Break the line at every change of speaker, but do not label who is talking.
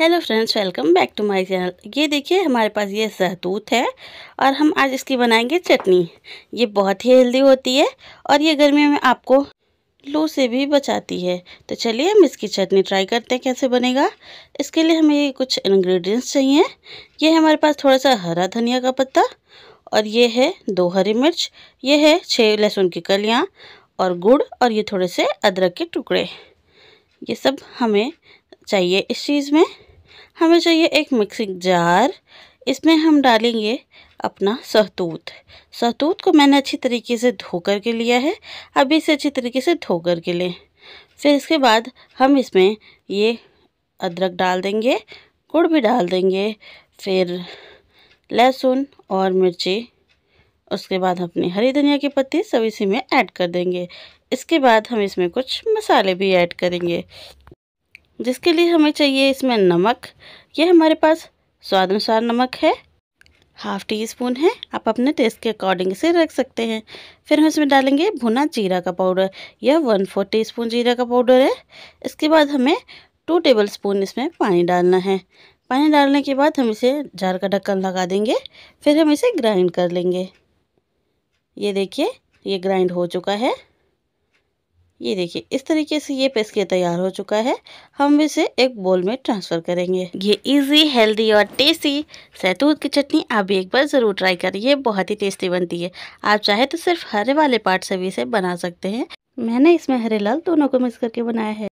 hello friends welcome back to my channel ये देखिए हमारे पास ये सहतूत है और हम आज इसकी बनाएंगे चटनी ये बहुत ही हेल्दी होती है और ये गर्मी में आपको लू से भी बचाती है तो चलिए हम इसकी चटनी ट्राई करते हैं कैसे बनेगा इसके लिए हमें कुछ इन्ग्रीडियंट्स चाहिए ये है हमारे पास थोड़ा सा हरा धनिया का पत्ता और ये है दो हरी मिर्च ये है छः लहसुन की कलियाँ और गुड़ और ये थोड़े से अदरक के टुकड़े ये सब हमें चाहिए इस चीज़ में हमें चाहिए एक मिक्सिंग जार इसमें हम डालेंगे अपना सहतूत सहतूत को मैंने अच्छी तरीके से धो कर के लिया है अब इसे अच्छी तरीके से धो कर के लें फिर इसके बाद हम इसमें ये अदरक डाल देंगे गुड़ भी डाल देंगे फिर लहसुन और मिर्ची उसके बाद अपनी हरी धनिया की पत्ती सब इसी में ऐड कर देंगे इसके बाद हम इसमें कुछ मसाले भी ऐड करेंगे जिसके लिए हमें चाहिए इसमें नमक ये हमारे पास स्वाद अनुसार नमक है हाफ टी स्पून है आप अपने टेस्ट के अकॉर्डिंग इसे रख सकते हैं फिर हम इसमें डालेंगे भुना जीरा का पाउडर यह वन फोर टी स्पून जीरा का पाउडर है इसके बाद हमें टू टेबल स्पून इसमें पानी डालना है पानी डालने के बाद हम इसे जार का ढक्कन लगा देंगे फिर हम इसे ग्राइंड कर लेंगे ये देखिए ये ग्राइंड हो चुका है ये देखिए इस तरीके से ये पेस्के तैयार हो चुका है हम इसे एक बोल में ट्रांसफ़र करेंगे ये इजी हेल्दी और टेस्टी सैतूत की चटनी आप भी एक बार ज़रूर ट्राई करिए ये बहुत ही टेस्टी बनती है आप चाहे तो सिर्फ हरे वाले पार्ट से भी इसे बना सकते हैं मैंने इसमें हरे लाल दोनों को मिक्स करके बनाया है